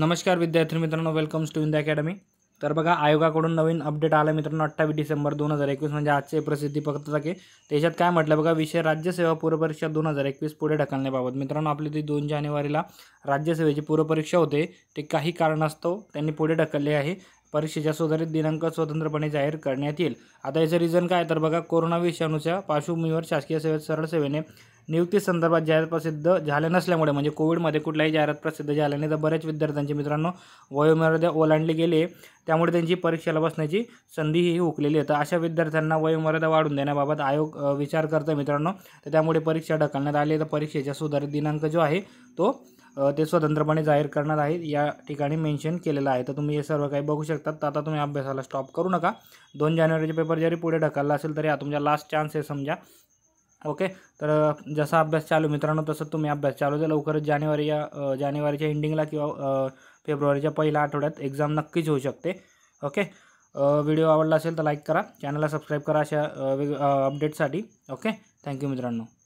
नमस्कार विद्यार्थी मित्रांनो वेलकम्स टू इंद अकॅडमी तर बघा आयोगाकडून नवीन अपडेट आला मित्रांनो अठ्ठावीस डिसेंबर दोन हजार एकवीस म्हणजे आजचे प्रसिद्धी फक्त आहे त्याच्यात काय म्हटलं बघा विषय राज्यसेवा पूर्वपरीक्षा दोन हजार एकवीस पुढे ढकलण्याबाबत मित्रांनो आपली ती दोन जानेवारीला राज्यसेवेची पूर्वपरीक्षा होते ते काही कारणास्तव त्यांनी पुढे ढकलले आहे परीक्षेच्या सुधारित दिनांक स्वतंत्रपणे जाहीर करण्यात येईल आता याचं रिझन काय तर बघा कोरोना विषाणूच्या पार्श्वभूमीवर शासकीय सेवेत सरळ सेवेने नियुक्तीसंदर्भात जाहिरात प्रसिद्ध झाल्या नसल्यामुळे म्हणजे कोविडमध्ये कुठल्याही जाहिरात प्रसिद्ध झाल्याने तर बऱ्याच विद्यार्थ्यांचे मित्रांनो वयोमर्यादा ओलांडली गेली त्यामुळे त्यांची परीक्षेला बसण्याची संधीही हुकलेली आहे तर अशा विद्यार्थ्यांना वयोमर्यादा वाढून देण्याबाबत आयोग विचार करतं मित्रांनो तर त्यामुळे परीक्षा ढकलण्यात आली तर परीक्षेच्या सुधारित दिनांक जो आहे तो ते स्वतंत्रपणे जाहीर करणार आहेत या ठिकाणी मेन्शन केलेलं आहे तर तुम्ही हे सर्व काही बघू शकतात तर आता तुम्ही अभ्यासाला स्टॉप करू नका दोन जानेवारीचे पेपर जरी पुढे ढकलला असेल तरी हा तुमचा लास्ट चान्स आहे समजा ओके तर जसा अभ्यास चालू मित्रांनो तसं तुम्ही अभ्यास चालू द्या लवकरच जानेवारी या जानेवारीच्या एंडिंगला किंवा फेब्रुवारीच्या पहिल्या आठवड्यात एक्झाम नक्कीच होऊ शकते ओके व्हिडिओ आवडला असेल तर लाईक करा चॅनलला सबस्क्राईब करा अशा वेग अपडेटसाठी ओके थँक्यू मित्रांनो